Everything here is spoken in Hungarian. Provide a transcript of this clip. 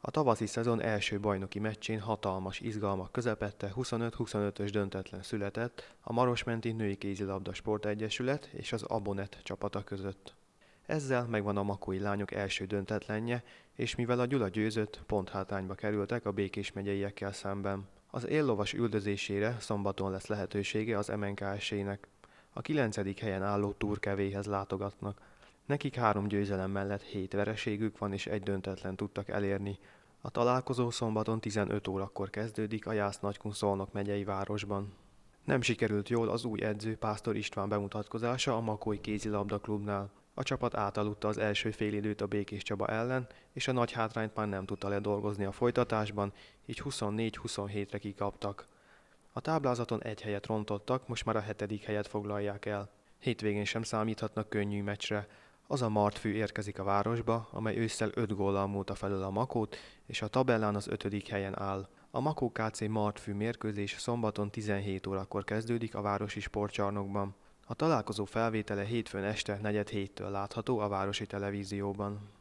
A tavaszi szezon első bajnoki meccsén hatalmas izgalmak közepette 25-25-ös döntetlen született a Marosmenti Női Kézilabda Sportegyesület és az Abonet csapata között. Ezzel megvan a makói lányok első döntetlenje, és mivel a Gyula győzött, pont hátrányba kerültek a Békés megyeiekkel szemben. Az éllovas üldözésére szombaton lesz lehetősége az MNK esélynek. A 9. helyen álló túrkevéhez látogatnak, Nekik három győzelem mellett hét vereségük van és egy döntetlen tudtak elérni. A találkozó szombaton 15 órakor kezdődik a Jász nagykun Szolnok megyei városban. Nem sikerült jól az új edző Pásztor István bemutatkozása a Makói kézilabda klubnál. A csapat átaludta az első időt a Békés Csaba ellen, és a nagy hátrányt már nem tudta ledolgozni a folytatásban, így 24-27-re kikaptak. A táblázaton egy helyet rontottak, most már a hetedik helyet foglalják el. Hétvégén sem számíthatnak könnyű meccsre, az a martfű érkezik a városba, amely ősszel 5 góllal múlta felül a Makót, és a tabellán az ötödik helyen áll. A Makó KC martfű mérkőzés szombaton 17 órakor kezdődik a városi sportcsarnokban. A találkozó felvétele hétfőn este 4 től látható a városi televízióban.